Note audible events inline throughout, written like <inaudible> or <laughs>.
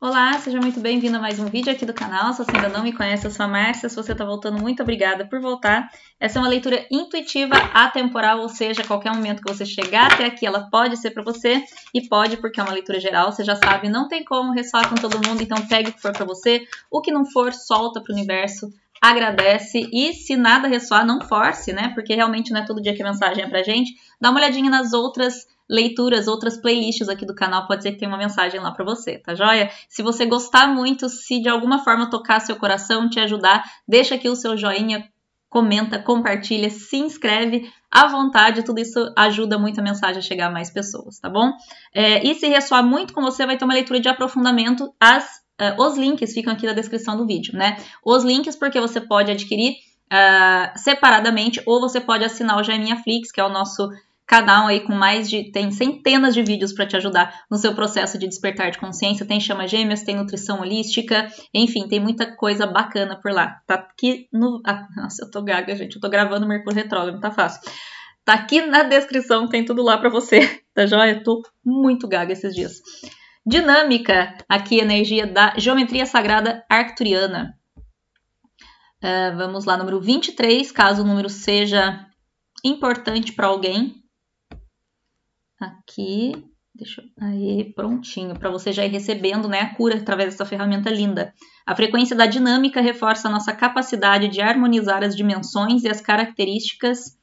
Olá, seja muito bem-vindo a mais um vídeo aqui do canal. Se você ainda não me conhece, eu sou a Márcia. Se você está voltando, muito obrigada por voltar. Essa é uma leitura intuitiva, atemporal, ou seja, qualquer momento que você chegar até aqui, ela pode ser para você e pode porque é uma leitura geral. Você já sabe, não tem como ressoar com todo mundo, então pegue o que for para você, o que não for, solta para o universo agradece e se nada ressoar, não force, né? Porque realmente não é todo dia que a mensagem é pra gente. Dá uma olhadinha nas outras leituras, outras playlists aqui do canal, pode ser que tenha uma mensagem lá para você, tá joia? Se você gostar muito, se de alguma forma tocar seu coração, te ajudar, deixa aqui o seu joinha, comenta, compartilha, se inscreve à vontade, tudo isso ajuda muito a mensagem a chegar a mais pessoas, tá bom? É, e se ressoar muito com você, vai ter uma leitura de aprofundamento às Uh, os links ficam aqui na descrição do vídeo, né? Os links porque você pode adquirir uh, separadamente ou você pode assinar o Jaiminha Flix, que é o nosso canal aí com mais de tem centenas de vídeos para te ajudar no seu processo de despertar de consciência. Tem chama gêmeas, tem nutrição holística, enfim, tem muita coisa bacana por lá. Tá aqui no ah, nossa, eu tô gaga, gente. Eu tô gravando Mercúrio retrógrado, não tá fácil. Tá aqui na descrição, tem tudo lá para você. <laughs> Tá joia? tô muito gaga esses dias. Dinâmica, aqui energia da geometria sagrada arcturiana. Uh, vamos lá, número 23, caso o número seja importante para alguém. Aqui, deixa eu, aí prontinho, para você já ir recebendo né, a cura através dessa ferramenta linda. A frequência da dinâmica reforça a nossa capacidade de harmonizar as dimensões e as características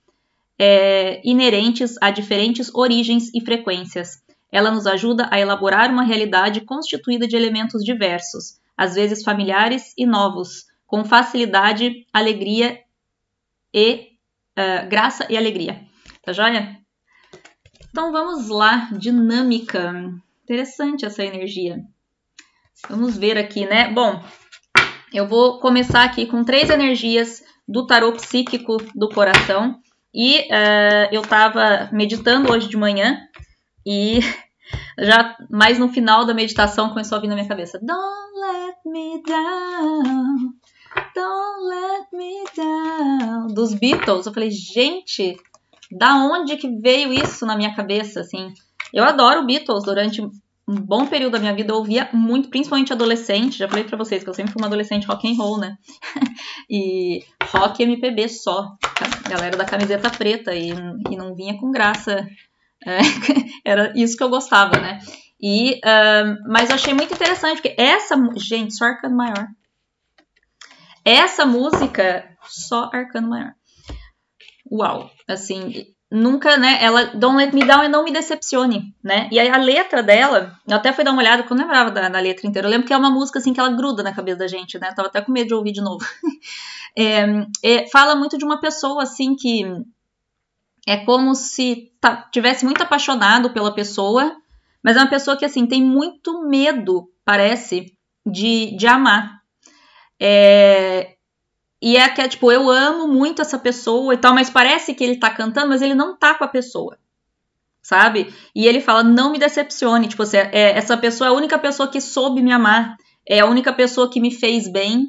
é, inerentes a diferentes origens e frequências. Ela nos ajuda a elaborar uma realidade constituída de elementos diversos, às vezes familiares e novos, com facilidade, alegria e uh, graça e alegria. Tá joia? Então vamos lá, dinâmica. Interessante essa energia. Vamos ver aqui, né? Bom, eu vou começar aqui com três energias do tarô psíquico do coração. E uh, eu estava meditando hoje de manhã e <laughs> já mais no final da meditação começou a vir na minha cabeça. Don't let me down. Don't let me down. Dos Beatles. Eu falei, gente, da onde que veio isso na minha cabeça, assim? Eu adoro Beatles durante um bom período da minha vida eu ouvia muito, principalmente adolescente. Já falei para vocês que eu sempre fui uma adolescente rock and roll, né? <laughs> e rock MPB só. Galera da camiseta preta e, e não vinha com graça é, <laughs> era isso que eu gostava, né? E, mas eu achei muito interessante, porque essa. Gente, só arcano maior. Essa música, só arcano maior. Uau! Assim, nunca, né? Ela, Don't Let Me Down e Não Me Decepcione, né? E aí a letra dela, eu até fui dar uma olhada, porque eu não lembrava da, da, letra inteira. Eu lembro que é uma música, assim, que ela gruda na cabeça da gente, né? Eu tava até com medo de ouvir de novo. <laughs> é, é, fala muito de uma pessoa, assim, que é como se tá, tivesse muito apaixonado pela pessoa, mas é uma pessoa que assim tem muito medo, parece, de, de amar. É, e é que é tipo, eu amo muito essa pessoa e tal, mas parece que ele tá cantando, mas ele não tá com a pessoa. Sabe? E ele fala, não me decepcione. Tipo, assim, é, essa pessoa é a única pessoa que soube me amar. É a única pessoa que me fez bem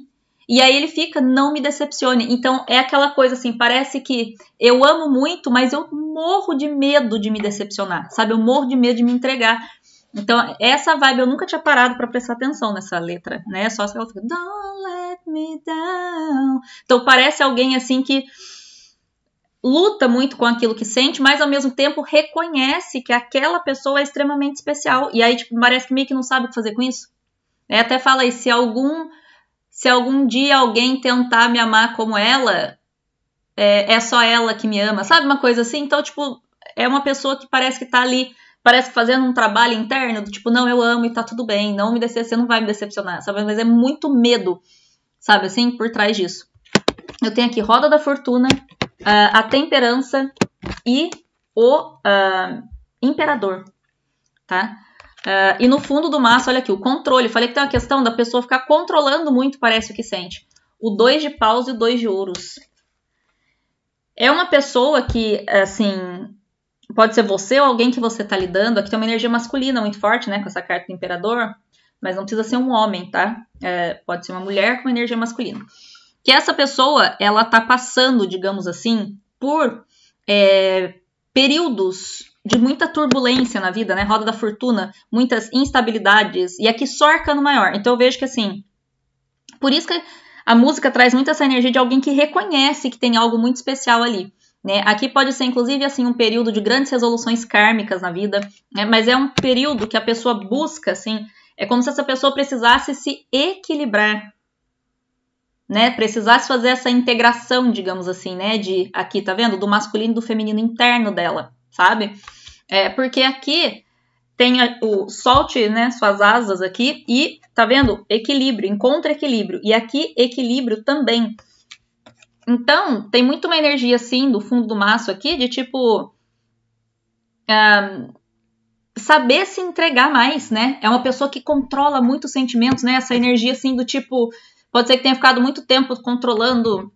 e aí ele fica, não me decepcione. Então é aquela coisa assim, parece que eu amo muito, mas eu morro de medo de me decepcionar, sabe? Eu morro de medo de me entregar. Então, essa vibe eu nunca tinha parado para prestar atenção nessa letra, né? Só se ela fica Don't let me down. Então, parece alguém assim que luta muito com aquilo que sente, mas ao mesmo tempo reconhece que aquela pessoa é extremamente especial. E aí, tipo, parece que meio que não sabe o que fazer com isso. É, até fala aí, se algum se algum dia alguém tentar me amar como ela, é, é, só ela que me ama, sabe? Uma coisa assim. Então, tipo, é uma pessoa que parece que tá ali, parece que fazendo um trabalho interno, do tipo, não, eu amo e tá tudo bem, não me decepciona, você não vai me decepcionar, sabe? Mas é muito medo, sabe? Assim, por trás disso. Eu tenho aqui Roda da Fortuna, ah, a Temperança e o uh, Imperador, tá? Uh, e no fundo do maço, olha aqui, o controle. Falei que tem uma questão da pessoa ficar controlando muito, parece o que sente. O dois de paus e o dois de ouros. É uma pessoa que, assim, pode ser você ou alguém que você está lidando. Aqui tem uma energia masculina muito forte, né, com essa carta do imperador. Mas não precisa ser um homem, tá? É, pode ser uma mulher com energia masculina. Que essa pessoa, ela tá passando, digamos assim, por é, períodos de muita turbulência na vida, né? Roda da fortuna, muitas instabilidades. E aqui só arcano maior. Então eu vejo que assim. Por isso que a música traz muito essa energia de alguém que reconhece que tem algo muito especial ali. Né? Aqui pode ser, inclusive, assim, um período de grandes resoluções kármicas na vida, né? mas é um período que a pessoa busca, assim, é como se essa pessoa precisasse se equilibrar, né? Precisasse fazer essa integração, digamos assim, né? De aqui, tá vendo? Do masculino e do feminino interno dela, sabe? É porque aqui tem o solte, né, suas asas aqui e tá vendo? Equilíbrio, encontra equilíbrio. E aqui equilíbrio também. Então, tem muito uma energia assim do fundo do maço aqui de tipo um, saber se entregar mais, né? É uma pessoa que controla muito os sentimentos, né? Essa energia assim do tipo, pode ser que tenha ficado muito tempo controlando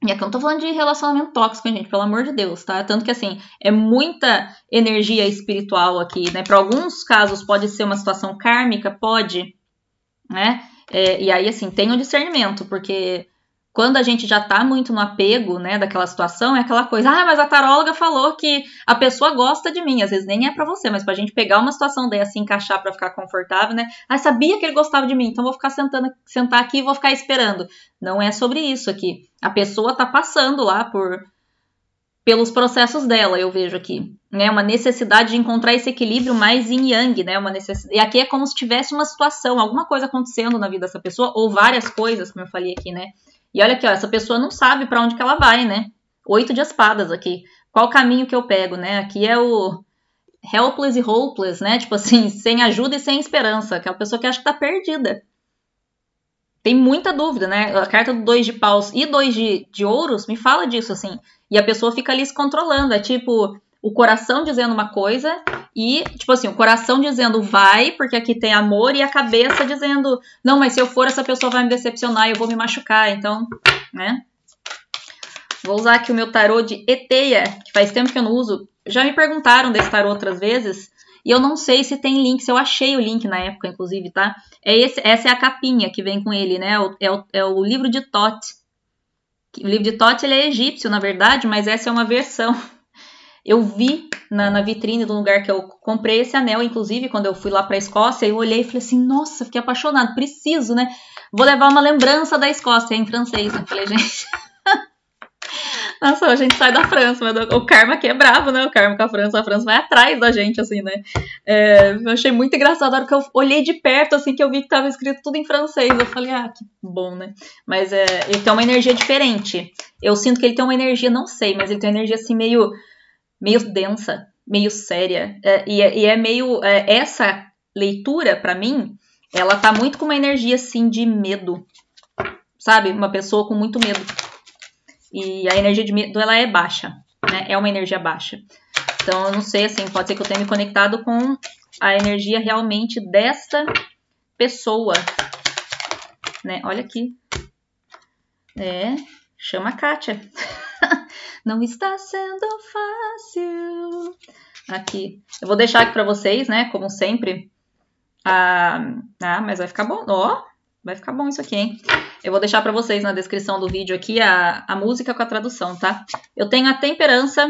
é e aqui eu não tô falando de relacionamento tóxico, gente, pelo amor de Deus, tá? Tanto que, assim, é muita energia espiritual aqui, né? Para alguns casos pode ser uma situação kármica, pode, né? É, e aí, assim, tem o discernimento, porque quando a gente já tá muito no apego, né, daquela situação, é aquela coisa, ah, mas a taróloga falou que a pessoa gosta de mim, às vezes nem é para você, mas pra gente pegar uma situação dessa e encaixar para ficar confortável, né, ah, sabia que ele gostava de mim, então vou ficar sentando, sentar aqui e vou ficar esperando. Não é sobre isso aqui. A pessoa tá passando lá por pelos processos dela, eu vejo aqui. Né, uma necessidade de encontrar esse equilíbrio mais em yang, né? Uma necessidade. E aqui é como se tivesse uma situação, alguma coisa acontecendo na vida dessa pessoa, ou várias coisas, como eu falei aqui, né? E olha aqui, ó, essa pessoa não sabe para onde que ela vai, né? Oito de espadas aqui. Qual caminho que eu pego, né? Aqui é o helpless e hopeless, né? Tipo assim, <laughs> sem ajuda e sem esperança, que é a pessoa que acha que tá perdida. Tem muita dúvida, né? A carta do dois de paus e dois de, de ouros me fala disso, assim. E a pessoa fica ali se controlando. É tipo o coração dizendo uma coisa e, tipo assim, o coração dizendo vai, porque aqui tem amor, e a cabeça dizendo, não, mas se eu for, essa pessoa vai me decepcionar, eu vou me machucar, então, né? Vou usar aqui o meu tarô de Eteia, que faz tempo que eu não uso. Já me perguntaram desse tarô outras vezes, e eu não sei se tem link, se eu achei o link na época, inclusive, tá? É esse, essa é a capinha que vem com ele, né? É o, é o livro de Tote. O livro de Tote ele é egípcio, na verdade, mas essa é uma versão <laughs> eu vi na, na, vitrine do lugar que eu comprei esse anel, inclusive, quando eu fui lá para a Escócia, eu olhei e falei assim, nossa, fiquei apaixonado, preciso, né? Vou levar uma lembrança da Escócia, em francês, eu Falei, gente... <laughs> nossa, a gente sai da França, mas o karma aqui é bravo, né? O karma com a França, a França vai atrás da gente, assim, né? É, eu achei muito engraçado a hora que eu olhei de perto, assim, que eu vi que tava escrito tudo em francês. Eu falei, ah, que bom, né? Mas é, ele tem uma energia diferente. Eu sinto que ele tem uma energia, não sei, mas ele tem uma energia, assim, meio meio densa, meio séria. É, e, é, e, é, meio. É, essa leitura, para mim, ela tá muito com uma energia assim de medo. Sabe? Uma pessoa com muito medo. E a energia de medo, ela é baixa. Né? É uma energia baixa. Então, eu não sei, assim, pode ser que eu tenha me conectado com a energia realmente desta pessoa. Né? Olha aqui. É, chama a Kátia. <laughs> Não está sendo fácil. Aqui. Eu vou deixar aqui para vocês, né? Como sempre. Ah, ah, mas vai ficar bom. Ó, vai ficar bom isso aqui, hein? Eu vou deixar para vocês na descrição do vídeo aqui a, a música com a tradução, tá? Eu tenho a temperança,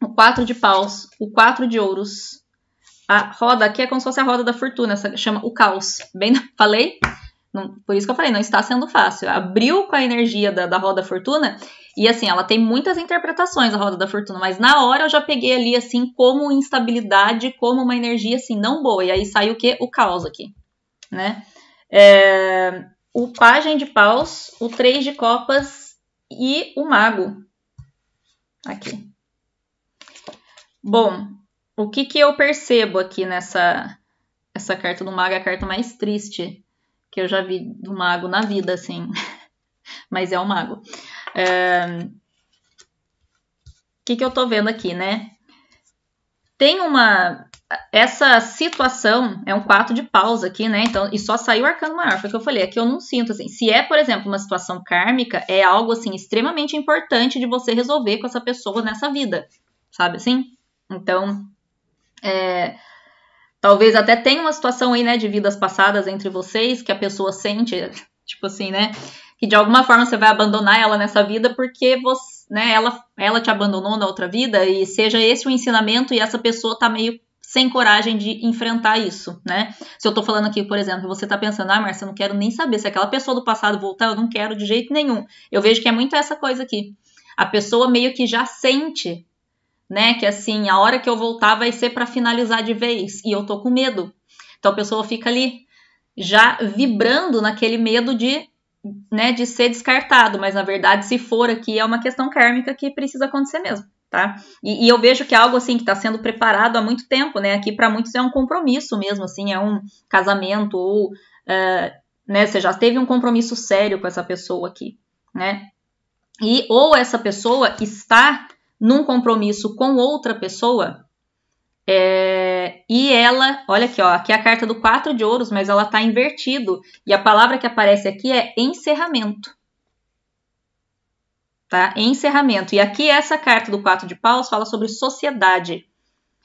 o quatro de paus, o quatro de ouros. A roda aqui é como se fosse a roda da fortuna, essa chama o caos. Bem, <laughs> falei? Não, por isso que eu falei, não está sendo fácil. Abriu com a energia da, da Roda da Fortuna, e assim, ela tem muitas interpretações, a Roda da Fortuna, mas na hora eu já peguei ali, assim, como instabilidade, como uma energia, assim, não boa. E aí sai o que? O caos aqui, né? É, o Pagem de Paus, o Três de Copas e o Mago. Aqui. Bom, o que que eu percebo aqui nessa essa carta do Mago, é a carta mais triste que eu já vi do mago na vida, assim. <laughs> Mas é um mago. O é... que, que eu tô vendo aqui, né? Tem uma. Essa situação é um quarto de pausa aqui, né? Então, e só saiu o arcano maior, foi o que eu falei. Aqui é eu não sinto assim. Se é, por exemplo, uma situação kármica, é algo assim extremamente importante de você resolver com essa pessoa nessa vida, sabe assim? Então, é, Talvez até tenha uma situação aí, né, de vidas passadas entre vocês que a pessoa sente, tipo assim, né? Que de alguma forma você vai abandonar ela nessa vida porque você, né, ela, ela te abandonou na outra vida e seja esse o ensinamento e essa pessoa tá meio sem coragem de enfrentar isso, né? Se eu tô falando aqui, por exemplo, você tá pensando, ah, Marcia, eu não quero nem saber se aquela pessoa do passado voltar, eu não quero de jeito nenhum. Eu vejo que é muito essa coisa aqui. A pessoa meio que já sente né? Que assim, a hora que eu voltar vai ser para finalizar de vez e eu tô com medo. Então a pessoa fica ali já vibrando naquele medo de, né, de ser descartado, mas na verdade se for aqui é uma questão kármica que precisa acontecer mesmo, tá? E, e eu vejo que é algo assim que está sendo preparado há muito tempo, né? Aqui para muitos é um compromisso mesmo, assim, é um casamento ou uh, né, você já teve um compromisso sério com essa pessoa aqui, né? E ou essa pessoa está num compromisso com outra pessoa, é, e ela, olha aqui, ó, aqui é a carta do quatro de ouros, mas ela está invertido. E a palavra que aparece aqui é encerramento. Tá? Encerramento. E aqui essa carta do quatro de paus fala sobre sociedade.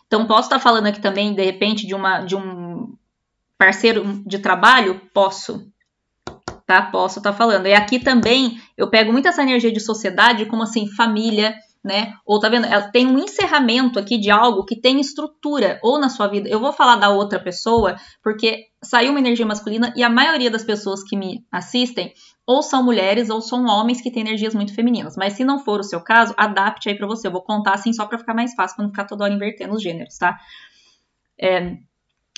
Então posso estar tá falando aqui também, de repente, de uma de um parceiro de trabalho? Posso. Tá? Posso estar tá falando. E aqui também eu pego muito essa energia de sociedade, como assim, família, né? Ou tá vendo? Ela tem um encerramento aqui de algo que tem estrutura, ou na sua vida. Eu vou falar da outra pessoa, porque saiu uma energia masculina e a maioria das pessoas que me assistem ou são mulheres ou são homens que têm energias muito femininas. Mas se não for o seu caso, adapte aí para você. Eu vou contar assim só para ficar mais fácil, para não ficar toda hora invertendo os gêneros, tá? É,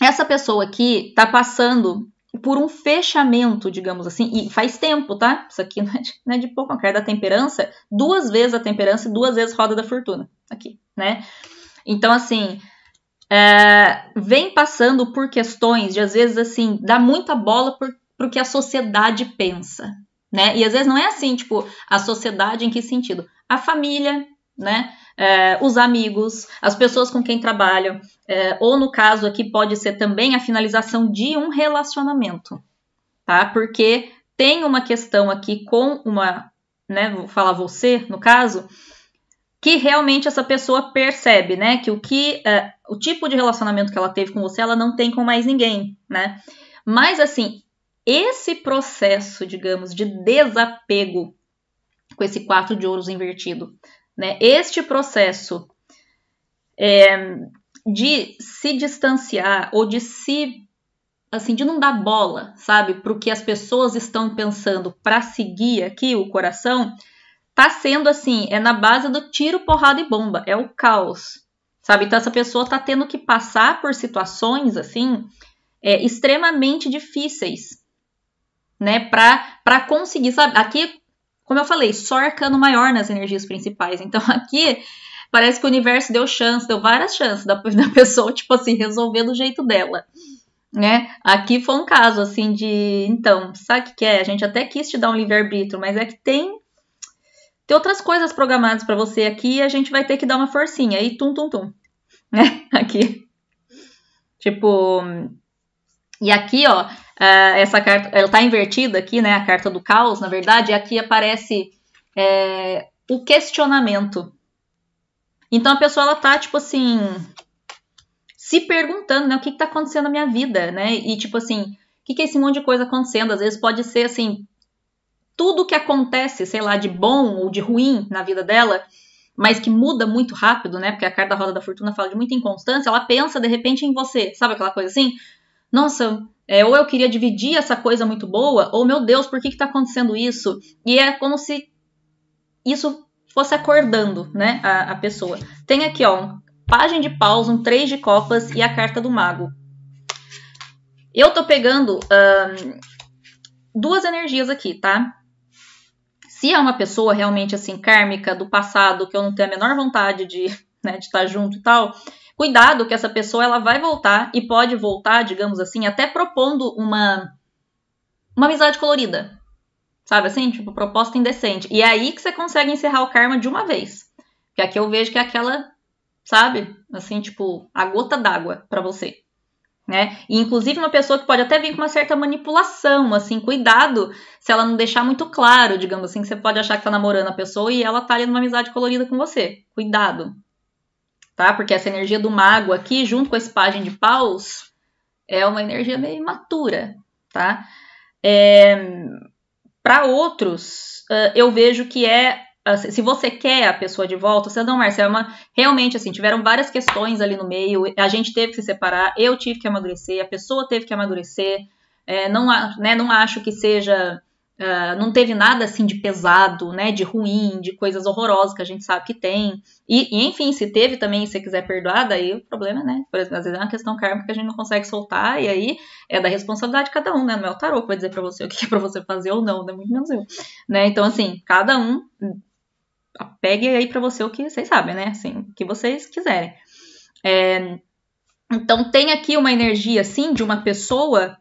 essa pessoa aqui tá passando por um fechamento, digamos assim, e faz tempo, tá? Isso aqui <laughs> não é de, não é de pouco, quer da temperança, duas vezes a temperança e duas vezes roda da fortuna, aqui, né? Então, assim, é, vem passando por questões de, às vezes, assim, dá muita bola para pro que a sociedade pensa, né? E às vezes não é assim, tipo, a sociedade em que sentido? A família, né? É, os amigos, as pessoas com quem trabalham, é, ou no caso aqui pode ser também a finalização de um relacionamento, tá? Porque tem uma questão aqui com uma, né? Vou falar você, no caso, que realmente essa pessoa percebe, né? Que o que é, o tipo de relacionamento que ela teve com você, ela não tem com mais ninguém, né? Mas assim, esse processo, digamos, de desapego com esse quatro de ouros invertido, né? Este processo é, de se distanciar ou de se assim de não dar bola, sabe, para o que as pessoas estão pensando para seguir aqui o coração, tá sendo assim, é na base do tiro, porrada e bomba, é o caos, sabe? Então essa pessoa tá tendo que passar por situações assim é, extremamente difíceis, né, para para conseguir, sabe? Aqui como eu falei, só arcano maior nas energias principais. Então <laughs> aqui parece que o universo deu chance, deu várias chances da, <laughs> da pessoa, tipo assim, resolver do jeito dela. Né? Aqui foi um caso assim de, então, sabe o que, que é? A gente até quis te dar um livre-arbítrio, mas é que tem tem outras coisas programadas para você aqui e a gente vai ter que dar uma forcinha. E tum, tum, tum. <laughs> Né? Aqui. Tipo, e aqui, ó, é, essa carta, ela está invertida aqui, né? A carta do caos, na verdade, e aqui aparece é, o questionamento. Então a pessoa ela tá tipo assim se perguntando, né, o que está acontecendo na minha vida, né? E tipo assim, o que, que é esse monte de coisa acontecendo? Às vezes pode ser assim tudo que acontece, sei lá, de bom ou de ruim na vida dela, mas que muda muito rápido, né? Porque a carta da roda da fortuna fala de muita inconstância. Ela pensa de repente em você, sabe aquela coisa assim? nossa, é, ou eu queria dividir essa coisa muito boa, ou meu Deus, por que está acontecendo isso? E é como se isso fosse acordando né, a, a pessoa. Tem aqui, ó, um página de paus, um três de copas e a carta do mago. Eu tô pegando duas energias aqui, tá? Se é uma pessoa realmente assim, kármica, do passado, que eu não tenho a menor vontade de <laughs> né, estar junto e tal, Cuidado que essa pessoa ela vai voltar e pode voltar, digamos assim, até propondo uma uma amizade colorida. Sabe assim? Tipo, proposta indecente. E é aí que você consegue encerrar o karma de uma vez. porque aqui eu vejo que é aquela, sabe? Assim, tipo, a gota d'água para você. Né? E inclusive uma pessoa que pode até vir com uma certa manipulação, assim, cuidado se ela não deixar muito claro, digamos assim, que você pode achar que tá namorando a pessoa e ela tá ali numa amizade colorida com você. Cuidado, tá? Porque essa energia do mago aqui, junto com esse espagem de paus, é uma energia meio imatura, tá? É, Para outros, ah, eu vejo que é ah, se você quer a pessoa de volta, você não, Marcelo, é uma, realmente assim, tiveram várias questões ali no meio, a gente teve que se separar, eu tive que amadurecer, a pessoa teve que amadurecer, é, não, né, não acho que seja Uh, não teve nada assim de pesado, né, de ruim, de coisas horrorosas que a gente sabe que tem. E, e enfim, se teve também, se você quiser perdoar, daí o problema, é, né? Por exemplo, às vezes é uma questão kármica que a gente não consegue soltar, e aí é da responsabilidade de cada um, né? Não é o tarô que vai dizer pra você o que é pra você fazer ou não, né? Muito menos eu. Né? Então, assim, cada um pegue aí pra você o que vocês sabem, né? Assim, o que vocês quiserem. É, então, tem aqui uma energia, assim, de uma pessoa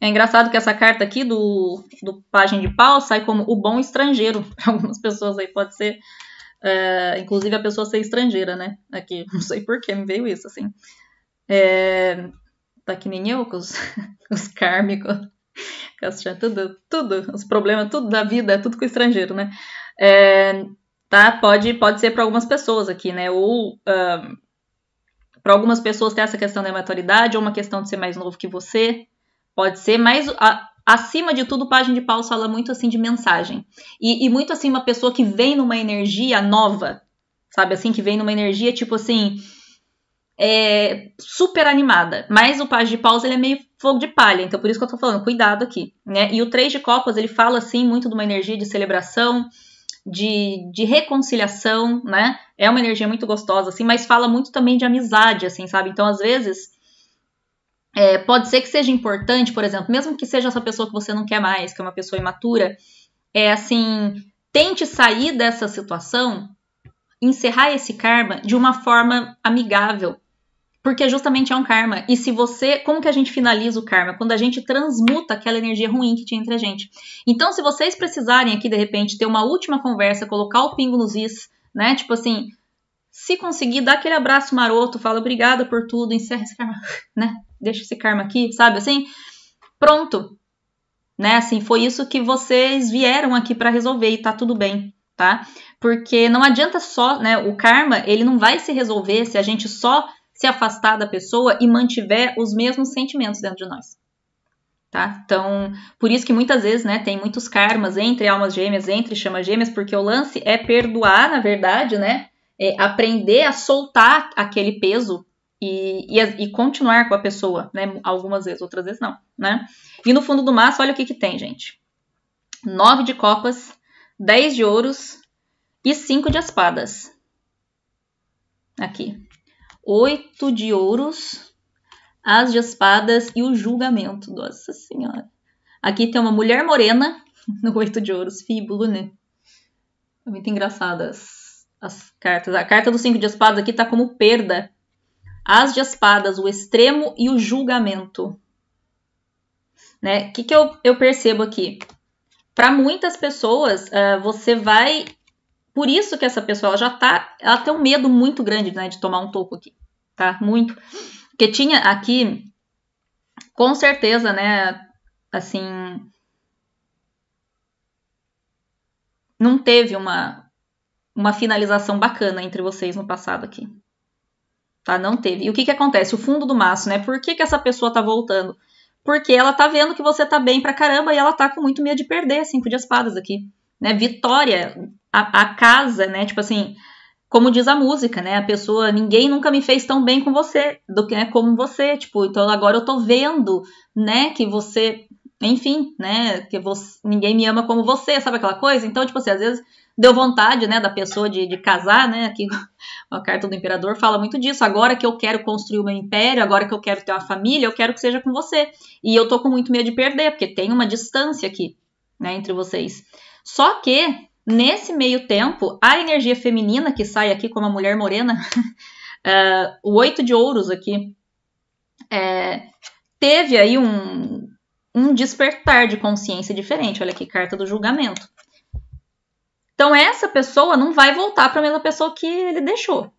é engraçado que essa carta aqui do, do Página de Pau sai como o bom estrangeiro. Para <laughs> algumas pessoas aí pode ser, é, inclusive a pessoa ser estrangeira, né? Aqui, <laughs> não sei por que me veio isso, assim. É, tá que nem eu, com os, <laughs> os kármicos, com tudo, tudo, os problemas, tudo da vida, é tudo com estrangeiro, né? É, tá? Pode, pode ser para algumas pessoas aqui, né? Ou... Um, para algumas pessoas tem essa questão da imaturidade, ou uma questão de ser mais novo que você, Pode ser, mas a, acima de tudo, Página de Paus fala muito assim de mensagem. E, e muito assim, uma pessoa que vem numa energia nova, sabe? Assim, que vem numa energia tipo assim. É, super animada, mas o Paz de Paus ele é meio fogo de palha, então por isso que eu tô falando, cuidado aqui, né? E o Três de Copas ele fala assim muito de uma energia de celebração, de, de, reconciliação, né? É uma energia muito gostosa, assim, mas fala muito também de amizade, assim, sabe? Então, às vezes, é, pode ser que seja importante, por exemplo, mesmo que seja essa pessoa que você não quer mais, que é uma pessoa imatura, é assim, tente sair dessa situação, encerrar esse karma de uma forma amigável, porque justamente é um karma. E se você, como que a gente finaliza o karma? Quando a gente transmuta aquela energia ruim que tinha entre a gente. Então, se vocês precisarem aqui de repente ter uma última conversa, colocar o pingo nos is, né? Tipo assim, se conseguir, dá aquele abraço maroto, fala obrigada por tudo, encerra esse karma, <laughs> né? deixa esse karma aqui, sabe? Assim, pronto. Né? Assim, foi isso que vocês vieram aqui para resolver e tá tudo bem, tá? Porque não adianta só, né, o karma, ele não vai se resolver se a gente só se afastar da pessoa e mantiver os mesmos sentimentos dentro de nós. Tá? Então, por isso que muitas vezes, né, tem muitos karmas entre almas gêmeas, entre chamas gêmeas, porque o lance é perdoar, na verdade, né? É aprender a soltar aquele peso e, e, e, continuar com a pessoa, né? Algumas vezes, outras vezes não, né? E no fundo do maço, olha o que, que tem, gente: nove de copas, dez de ouros e cinco de espadas. Aqui. Oito de ouros, as de espadas e o julgamento. Nossa Senhora. Aqui tem uma mulher morena no <laughs> oito de ouros, fibula né muito engraçadas as cartas. A carta do cinco de espadas aqui tá como perda. As de espadas, o extremo e o julgamento. Né? O que, que eu, eu percebo aqui? Para muitas pessoas, uh, você vai. Por isso que essa pessoa ela já tá. Ela tem um medo muito grande né, de tomar um toco aqui. Tá? Muito. Porque tinha aqui, com certeza, né? Assim. Não teve uma, uma finalização bacana entre vocês no passado aqui tá? Não teve. E o que que acontece? O fundo do maço, né? Por que que essa pessoa tá voltando? Porque ela tá vendo que você tá bem pra caramba e ela tá com muito medo de perder cinco de espadas aqui, né? Vitória, a, a casa, né? Tipo assim, como diz a música, né? A pessoa, ninguém nunca me fez tão bem com você, do que né, como você, tipo, então agora eu tô vendo, né, que você, enfim, né, que você, ninguém me ama como você, sabe aquela coisa? Então, tipo assim, às vezes deu vontade, né, da pessoa de, de casar, né, aqui <laughs> a carta do imperador fala muito disso, agora que eu quero construir o meu império, agora que eu quero ter uma família, eu quero que seja com você, e eu tô com muito medo de perder, porque tem uma distância aqui, né, entre vocês. Só que, nesse meio tempo, a energia feminina que sai aqui como a mulher morena, uh, <laughs> o oito de ouros aqui, é, teve aí um, um despertar de consciência diferente. Olha aqui, carta do julgamento. Então, essa pessoa não vai voltar para a mesma pessoa que ele deixou.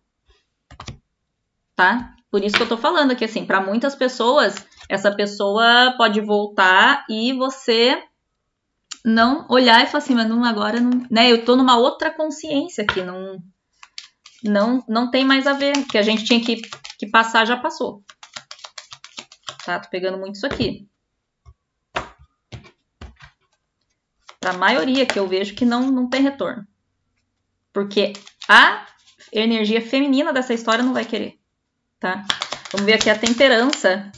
Tá? Por isso que eu tô falando aqui, assim, para muitas pessoas, essa pessoa pode voltar e você não olhar e falar assim, mas não, agora não. Né? Eu tô numa outra consciência aqui, não. Não, não tem mais a ver. Que a gente tinha que, que passar, já passou. Tá? Tô pegando muito isso aqui. Para a maioria que eu vejo que não, não tem retorno. Porque a energia feminina dessa história não vai querer. Tá? Vamos ver aqui a temperança.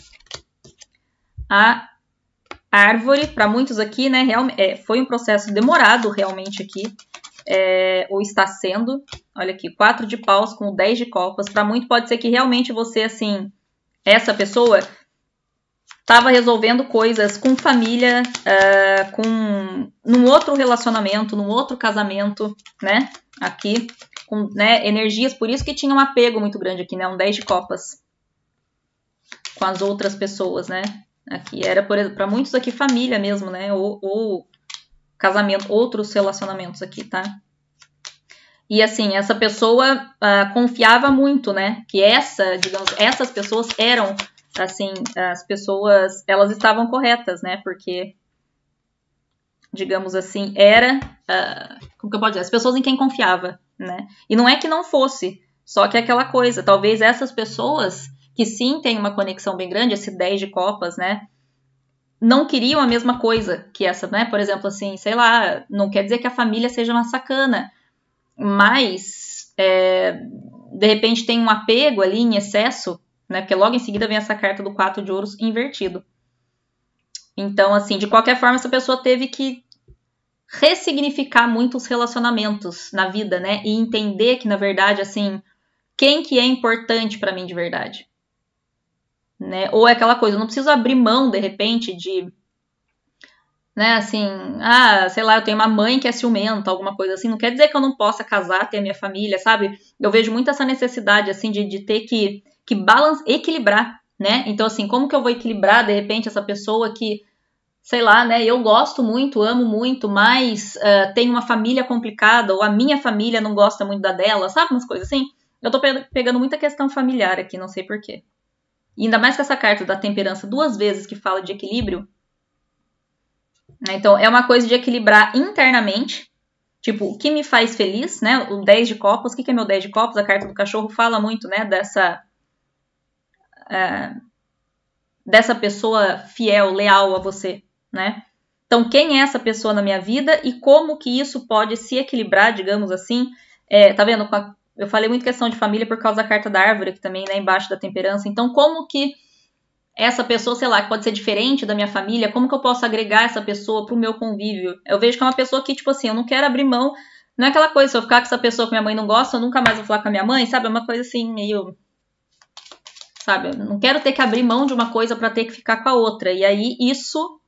A árvore, para muitos aqui, né, real, é, foi um processo demorado realmente aqui, é, ou está sendo. Olha aqui, quatro de paus com 10 de copas. Para muito pode ser que realmente você, assim, essa pessoa estava resolvendo coisas com família, uh, com num outro relacionamento, num outro casamento, né? Aqui, com né, energias, por isso que tinha um apego muito grande aqui, né? Um 10 de copas com as outras pessoas, né? Aqui era para muitos aqui família mesmo, né? Ou, ou casamento, outros relacionamentos aqui, tá? E assim, essa pessoa uh, confiava muito, né? Que essa, digamos, essas pessoas eram assim, as pessoas, elas estavam corretas, né? Porque, digamos assim, era, uh, como que eu posso dizer, as pessoas em quem confiava, né? E não é que não fosse, só que é aquela coisa, talvez essas pessoas que sim têm uma conexão bem grande, esse 10 de copas, né? Não queriam a mesma coisa que essa, né? Por exemplo, assim, sei lá, não quer dizer que a família seja uma sacana, mas é, de repente tem um apego ali em excesso né? Porque logo em seguida vem essa carta do quatro de ouros invertido. Então, assim, de qualquer forma, essa pessoa teve que ressignificar muitos relacionamentos na vida, né? E entender que, na verdade, assim, quem que é importante para mim de verdade? Né? Ou é aquela coisa, eu não preciso abrir mão, de repente, de né, assim, ah, sei lá, eu tenho uma mãe que é ciumenta, alguma coisa assim, não quer dizer que eu não possa casar, ter a minha família, sabe? Eu vejo muito essa necessidade, assim, de, de ter que que balance, equilibrar, né? Então, assim, como que eu vou equilibrar, de repente, essa pessoa que, sei lá, né, eu gosto muito, amo muito, mas uh, tem uma família complicada, ou a minha família não gosta muito da dela, sabe? Umas coisas assim. Eu tô pe pegando muita questão familiar aqui, não sei porquê. E ainda mais com essa carta da temperança duas vezes que fala de equilíbrio. Né? Então, é uma coisa de equilibrar internamente. Tipo, o que me faz feliz, né? O 10 de copos, o que é meu 10 de copos? A carta do cachorro fala muito, né? Dessa é, dessa pessoa fiel, leal a você, né? Então, quem é essa pessoa na minha vida e como que isso pode se equilibrar, digamos assim? É, tá vendo? Eu falei muito questão de família por causa da carta da árvore, que também, né, embaixo da temperança. Então, como que essa pessoa, sei lá, que pode ser diferente da minha família, como que eu posso agregar essa pessoa pro meu convívio? Eu vejo que é uma pessoa que, tipo assim, eu não quero abrir mão. Não é aquela coisa, se eu ficar com essa pessoa que minha mãe não gosta, eu nunca mais vou falar com a minha mãe, sabe? É uma coisa assim, meio sabe? Eu não quero ter que abrir mão de uma coisa para ter que ficar com a outra. E aí isso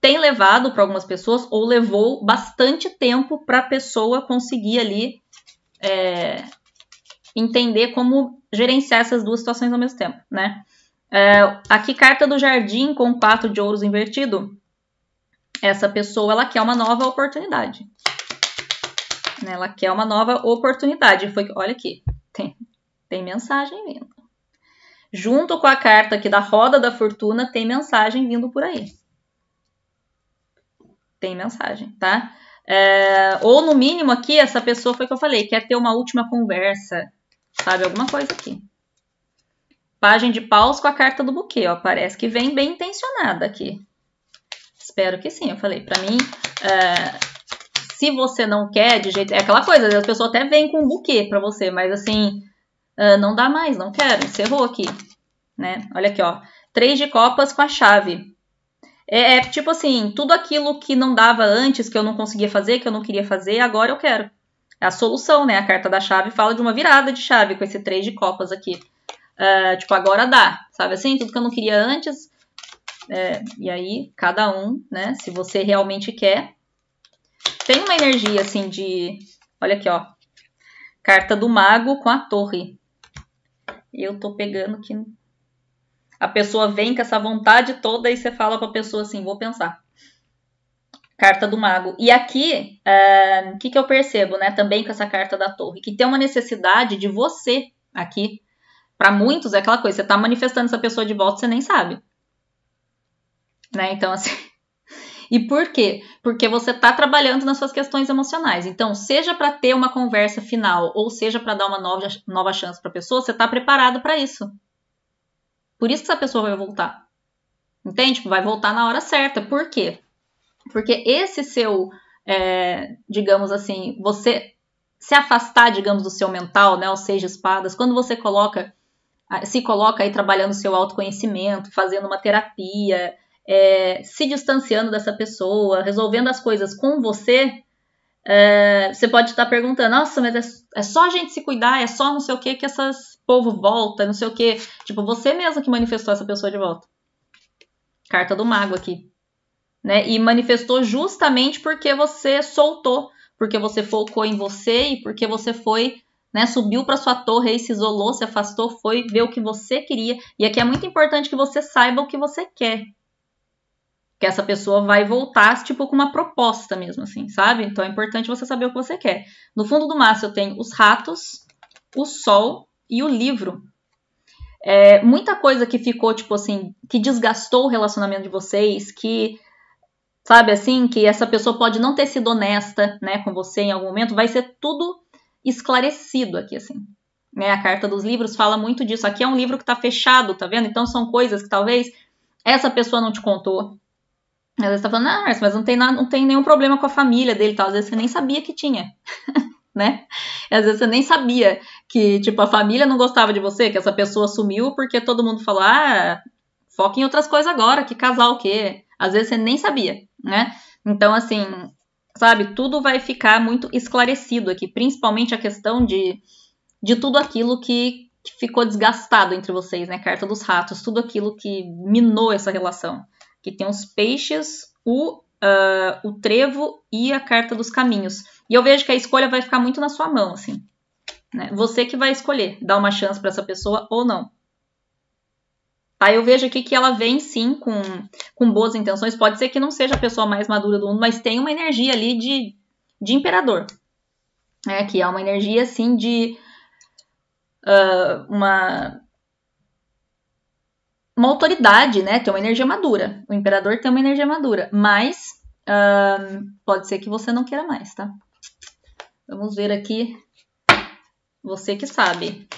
tem levado para algumas pessoas ou levou bastante tempo para a pessoa conseguir ali é, entender como gerenciar essas duas situações ao mesmo tempo, né? É, aqui carta do jardim com quatro de ouros invertido. Essa pessoa ela quer uma nova oportunidade. Né? Ela quer uma nova oportunidade. Foi, olha aqui, tem, tem mensagem vindo junto com a carta aqui da roda da fortuna, tem mensagem vindo por aí. Tem mensagem, tá? É, ou no mínimo aqui, essa pessoa foi que eu falei, quer ter uma última conversa, sabe? Alguma coisa aqui. Página de paus com a carta do buquê, ó. Parece que vem bem intencionada aqui. Espero que sim, eu falei. Pra mim, é, se você não quer, de jeito. É aquela coisa, a pessoa até vem com um buquê pra você, mas assim, é, não dá mais, não quero, encerrou aqui né? Olha aqui, ó. Três de copas com a chave. É, é, tipo assim, tudo aquilo que não dava antes, que eu não conseguia fazer, que eu não queria fazer, agora eu quero. É a solução, né? A carta da chave fala de uma virada de chave com esse três de copas aqui. Uh, tipo, agora dá, sabe assim? Tudo que eu não queria antes. É, e aí, cada um, né? Se você realmente quer. Tem uma energia, assim, de... Olha aqui, ó. Carta do mago com a torre. Eu tô pegando que a pessoa vem com essa vontade toda e você fala para a pessoa assim: vou pensar. Carta do Mago. E aqui, eh, o que, que eu percebo, né? Também com essa carta da Torre, que tem uma necessidade de você aqui. Para muitos é aquela coisa: você está manifestando essa pessoa de volta, você nem sabe. Né? Então, assim. <laughs> E por quê? Porque você está trabalhando nas suas questões emocionais. Então, seja para ter uma conversa final ou seja para dar uma nova, nova chance para a pessoa, você está preparado para isso. Por isso que essa pessoa vai voltar. Entende? Tipo, vai voltar na hora certa. Por quê? Porque esse seu, é, digamos assim, você se afastar, digamos, do seu mental, né? Ou seja, espadas, quando você coloca, se coloca aí trabalhando o seu autoconhecimento, fazendo uma terapia, é, se distanciando dessa pessoa, resolvendo as coisas com você, é, você pode estar perguntando, nossa, mas é, é, só a gente se cuidar, é só não sei o que que essas povo volta, não sei o que. Tipo, você mesmo que manifestou essa pessoa de volta. Carta do mago aqui. Né? E manifestou justamente porque você soltou, porque você focou em você e porque você foi, né, subiu para sua torre e se isolou, se afastou, foi ver o que você queria. E aqui é muito importante que você saiba o que você quer, que essa pessoa vai voltar, tipo, com uma proposta mesmo, assim, sabe? Então é importante você saber o que você quer. No fundo do mar eu tenho os ratos, o sol e o livro. É, muita coisa que ficou, tipo assim, que desgastou o relacionamento de vocês, que, sabe assim, que essa pessoa pode não ter sido honesta, né, com você em algum momento, vai ser tudo esclarecido aqui, assim. Né, a carta dos livros fala muito disso. Aqui é um livro que está fechado, tá vendo? Então são coisas que talvez essa pessoa não te contou, às vezes você tá falando, ah, Arce, mas não tem, nada, não tem nenhum problema com a família dele e tal. Às vezes você nem sabia que tinha, <laughs> né? E às vezes você nem sabia que, tipo, a família não gostava de você, que essa pessoa sumiu porque todo mundo falou, ah, foca em outras coisas agora, que casar o quê? Às vezes você nem sabia, né? Então, assim, sabe, tudo vai ficar muito esclarecido aqui, principalmente a questão de, de tudo aquilo que, que ficou desgastado entre vocês, né? Carta dos ratos, tudo aquilo que minou essa relação que tem os peixes, o, uh, o trevo e a carta dos caminhos. E eu vejo que a escolha vai ficar muito na sua mão, assim. Né? Você que vai escolher, dar uma chance para essa pessoa ou não. Aí tá? eu vejo aqui que ela vem sim com, com boas intenções. Pode ser que não seja a pessoa mais madura do mundo, mas tem uma energia ali de, de imperador. É, que é uma energia assim de uh, uma uma autoridade, né? Tem uma energia madura. O imperador tem uma energia madura, mas pode ser que você não queira mais, tá? Vamos ver aqui. Você que sabe.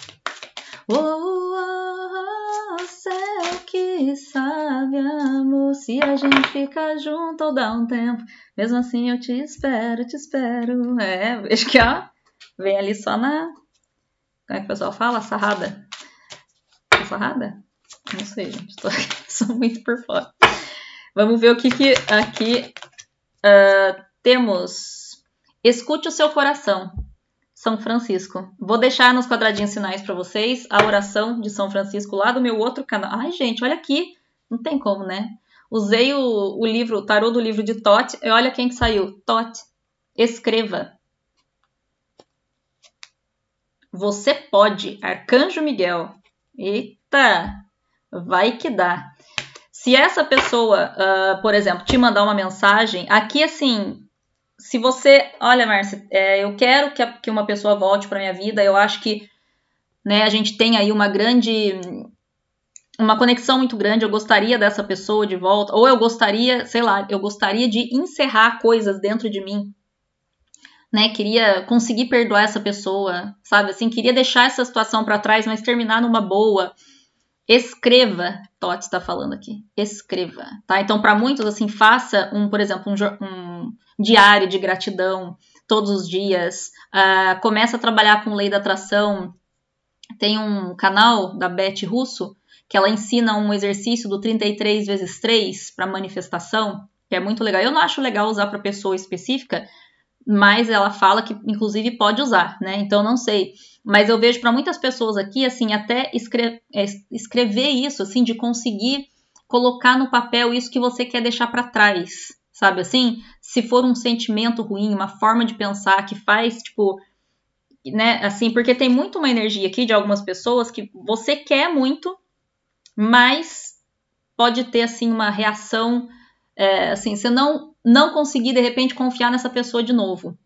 Oh, oh, oh céu que sabe, amor. Se a gente ficar junto ou dá um tempo, mesmo assim eu te espero, te espero. É, vejo <laughs> que ó, vem ali só na. Como é que o pessoal fala? Sarrada. Sarrada? Não sei, gente. Tô... <laughs> Sou muito por fora. Vamos ver o que, que aqui uh, temos. Escute o seu coração. São Francisco. Vou deixar nos quadradinhos sinais para vocês a oração de São Francisco lá do meu outro canal. Ai, gente, olha aqui. Não tem como, né? Usei o, o livro, o tarô do livro de Tote. E olha quem que saiu. Tote. Escreva. Você pode. Arcanjo Miguel. Eita! vai que dá. Se essa pessoa, uh, por exemplo, te mandar uma mensagem, aqui assim, se você, olha, Márcia, é, eu quero que, a, que uma pessoa volte para minha vida, eu acho que né, a gente tem aí uma grande uma conexão muito grande, eu gostaria dessa pessoa de volta, ou eu gostaria, sei lá, eu gostaria de encerrar coisas dentro de mim. Né, queria conseguir perdoar essa pessoa, sabe? Assim, queria deixar essa situação para trás, mas terminar numa boa. Escreva, Totti está falando aqui. Escreva, tá? Então, para muitos, assim, faça um, por exemplo, um, um diário de gratidão todos os dias. Uh, começa a trabalhar com lei da atração. Tem um canal da Beth Russo que ela ensina um exercício do 33 vezes 3 para manifestação, que é muito legal. Eu não acho legal usar para pessoa específica, mas ela fala que inclusive pode usar, né? Então não sei. Mas eu vejo para muitas pessoas aqui, assim, até escre é, escrever isso, assim, de conseguir colocar no papel isso que você quer deixar para trás, sabe assim? Se for um sentimento ruim, uma forma de pensar que faz, tipo, né, assim, porque tem muito uma energia aqui de algumas pessoas que você quer muito, mas pode ter, assim, uma reação, é, assim, você não, não conseguir, de repente, confiar nessa pessoa de novo.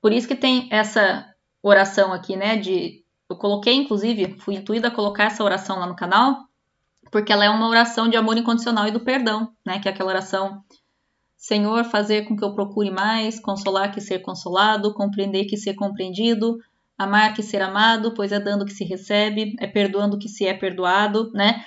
Por isso que tem essa oração aqui, né? De eu coloquei, inclusive, fui intuída a colocar essa oração lá no canal, porque ela é uma oração de amor incondicional e do perdão, né? Que é aquela oração Senhor, fazer com que eu procure mais, consolar que ser consolado, compreender que ser compreendido, amar que ser amado, pois é dando que se recebe, é perdoando que se é perdoado, né?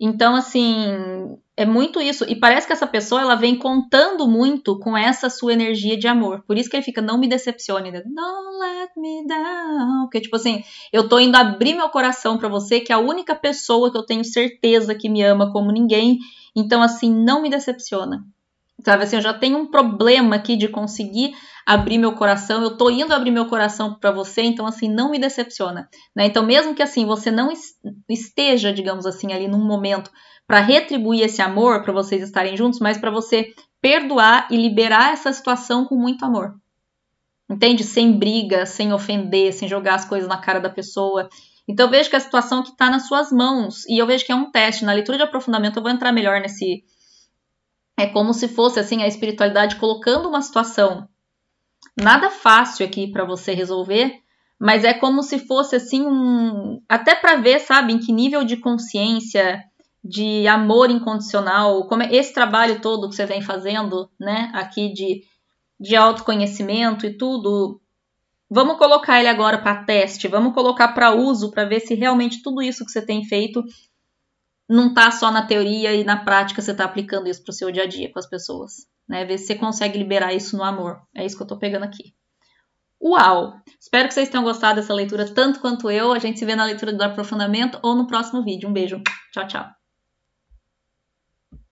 Então, assim, é muito isso. E parece que essa pessoa ela vem contando muito com essa sua energia de amor. Por isso que ele fica, não me decepcione. Né? Don't let me down. Porque, tipo assim, eu tô indo abrir meu coração para você, que é a única pessoa que eu tenho certeza que me ama como ninguém. Então, assim, não me decepciona sabe assim, eu já tenho um problema aqui de conseguir abrir meu coração, eu tô indo abrir meu coração para você, então assim, não me decepciona, né? Então mesmo que assim você não esteja, digamos assim, ali num momento para retribuir esse amor, para vocês estarem juntos, mas para você perdoar e liberar essa situação com muito amor. Entende? Sem briga, sem ofender, sem jogar as coisas na cara da pessoa. Então eu vejo que a situação que está nas suas mãos, e eu vejo que é um teste. Na leitura de aprofundamento eu vou entrar melhor nesse, é como se fosse assim a espiritualidade colocando uma situação nada fácil aqui para você resolver, mas é como se fosse assim um até para ver, sabe, em que nível de consciência, de amor incondicional, como é esse trabalho todo que você vem fazendo, né, aqui de de autoconhecimento e tudo, vamos colocar ele agora para teste, vamos colocar para uso para ver se realmente tudo isso que você tem feito não tá só na teoria e na prática você tá aplicando isso pro seu dia a dia com as pessoas, né? Ver se você consegue liberar isso no amor. É isso que eu tô pegando aqui. Uau! Espero que vocês tenham gostado dessa leitura tanto quanto eu. A gente se vê na leitura do aprofundamento ou no próximo vídeo. Um beijo. Tchau, tchau.